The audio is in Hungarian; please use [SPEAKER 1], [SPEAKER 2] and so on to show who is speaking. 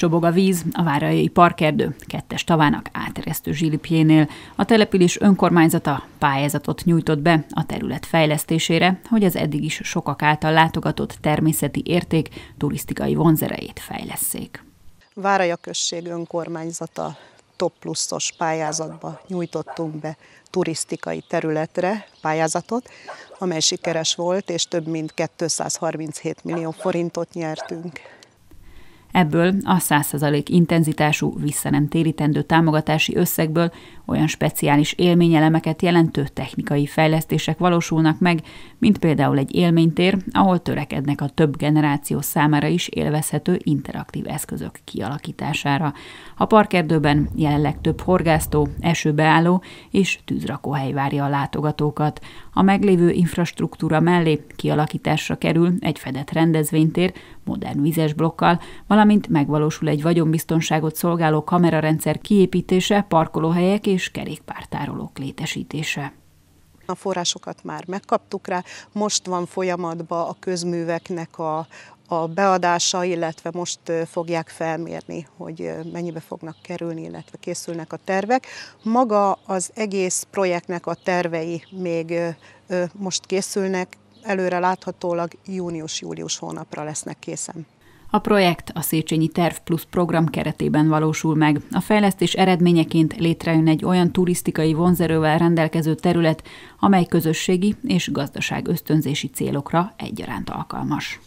[SPEAKER 1] Csobog a víz, a Várajai Parkerdő, Kettes Tavának áteresztő zsilipjénél. A település önkormányzata pályázatot nyújtott be a terület fejlesztésére, hogy az eddig is sokak által látogatott természeti érték turisztikai vonzereit fejlesszék.
[SPEAKER 2] Váraja község önkormányzata top pluszos pályázatba nyújtottunk be turisztikai területre pályázatot, amely sikeres volt, és több mint 237 millió forintot nyertünk.
[SPEAKER 1] Ebből a 100% intenzitású, vissza nem térítendő támogatási összegből olyan speciális élményelemeket jelentő technikai fejlesztések valósulnak meg, mint például egy élménytér, ahol törekednek a több generáció számára is élvezhető interaktív eszközök kialakítására. A parkerdőben jelenleg több horgásztó, esőbeálló és tűzrakóhely várja a látogatókat. A meglévő infrastruktúra mellé kialakításra kerül egy fedett rendezvénytér modern vizes blokkal, valamint valamint megvalósul egy vagyonbiztonságot szolgáló kamerarendszer kiépítése, parkolóhelyek és kerékpártárolók létesítése.
[SPEAKER 2] A forrásokat már megkaptuk rá, most van folyamatban a közműveknek a, a beadása, illetve most fogják felmérni, hogy mennyibe fognak kerülni, illetve készülnek a tervek. Maga az egész projektnek a tervei még most készülnek, előre láthatólag június-július hónapra lesznek készen.
[SPEAKER 1] A projekt a Széchenyi Terv Plus program keretében valósul meg. A fejlesztés eredményeként létrejön egy olyan turisztikai vonzerővel rendelkező terület, amely közösségi és gazdaság ösztönzési célokra egyaránt alkalmas.